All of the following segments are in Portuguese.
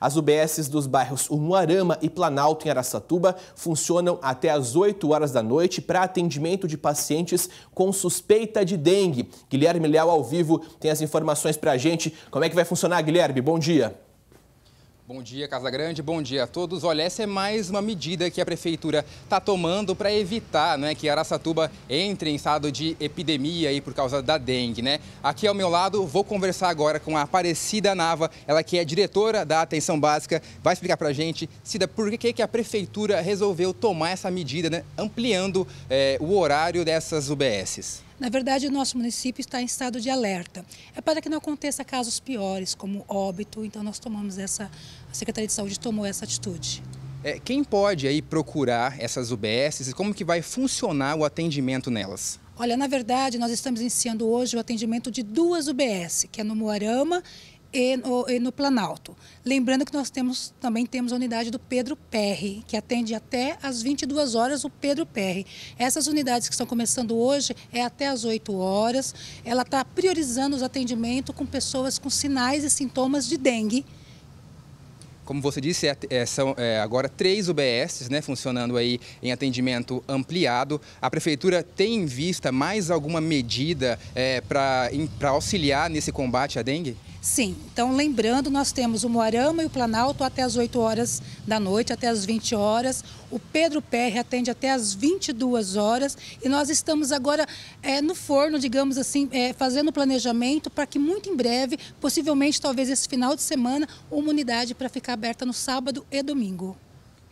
As UBSs dos bairros Umuarama e Planalto, em Araçatuba, funcionam até às 8 horas da noite para atendimento de pacientes com suspeita de dengue. Guilherme Leal, ao vivo, tem as informações para a gente. Como é que vai funcionar, Guilherme? Bom dia. Bom dia, Casa Grande. Bom dia a todos. Olha, essa é mais uma medida que a prefeitura está tomando para evitar né, que Araçatuba entre em estado de epidemia aí por causa da dengue. Né? Aqui ao meu lado, vou conversar agora com a Aparecida Nava, ela que é diretora da Atenção Básica. Vai explicar para a gente, Cida, por que, que a prefeitura resolveu tomar essa medida, né, ampliando eh, o horário dessas UBSs? Na verdade, o nosso município está em estado de alerta. É para que não aconteça casos piores, como óbito, então nós tomamos essa medida a Secretaria de Saúde tomou essa atitude. É, quem pode aí procurar essas UBSs e como que vai funcionar o atendimento nelas? Olha, na verdade, nós estamos iniciando hoje o atendimento de duas UBS, que é no Moarama e no, e no, Planalto. Lembrando que nós temos, também temos a unidade do Pedro Perry, que atende até às 22 horas o Pedro Perry. Essas unidades que estão começando hoje é até às 8 horas. Ela está priorizando os atendimentos com pessoas com sinais e sintomas de dengue como você disse, é, é, são é, agora três UBSs né, funcionando aí em atendimento ampliado. A Prefeitura tem em vista mais alguma medida é, para auxiliar nesse combate à dengue? Sim, então lembrando, nós temos o Moarama e o Planalto até as 8 horas da noite, até as 20 horas. O Pedro PR atende até as 22 horas. E nós estamos agora é, no forno, digamos assim, é, fazendo o planejamento para que muito em breve, possivelmente talvez esse final de semana, uma unidade para ficar aberta no sábado e domingo.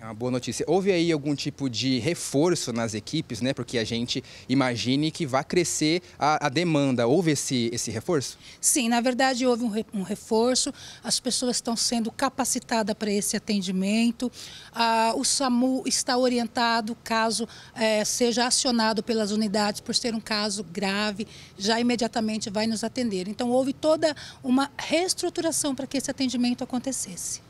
É uma boa notícia. Houve aí algum tipo de reforço nas equipes, né? Porque a gente imagine que vai crescer a, a, demanda. Houve esse, esse reforço? Sim, na verdade houve um, reforço. As pessoas estão sendo capacitadas para esse atendimento. Ah, o SAMU está orientado caso é, seja acionado pelas unidades por ser um caso grave, já imediatamente vai nos atender. Então houve toda uma reestruturação para que esse atendimento acontecesse.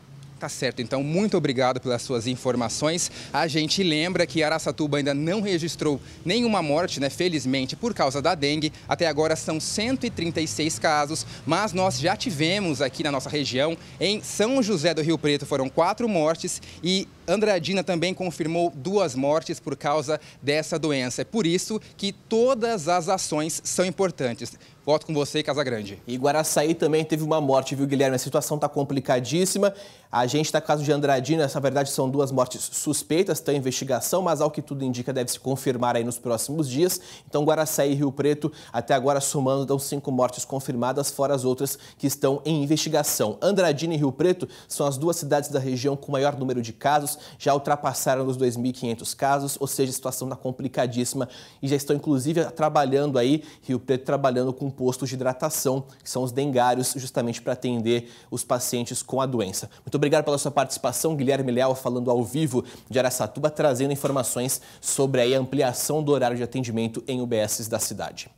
Tá certo, então muito obrigado pelas suas informações. A gente lembra que Araçatuba ainda não registrou nenhuma morte, né? Felizmente, por causa da dengue. Até agora são 136 casos, mas nós já tivemos aqui na nossa região, em São José do Rio Preto, foram quatro mortes e Andradina também confirmou duas mortes por causa dessa doença. É por isso que todas as ações são importantes. Volto com você, Casa Grande. E Guaraçaí também teve uma morte, viu, Guilherme? A situação está complicadíssima. A gente está com o caso de Andradina, na verdade são duas mortes suspeitas, está em investigação, mas ao que tudo indica deve se confirmar aí nos próximos dias. Então, Guaraçaí e Rio Preto, até agora somando, dão cinco mortes confirmadas, fora as outras que estão em investigação. Andradina e Rio Preto são as duas cidades da região com maior número de casos já ultrapassaram os 2.500 casos, ou seja, a situação está complicadíssima e já estão inclusive trabalhando aí, Rio Preto trabalhando com postos de hidratação, que são os dengários, justamente para atender os pacientes com a doença. Muito obrigado pela sua participação, Guilherme Leal, falando ao vivo de Aracatuba, trazendo informações sobre a ampliação do horário de atendimento em UBSs da cidade.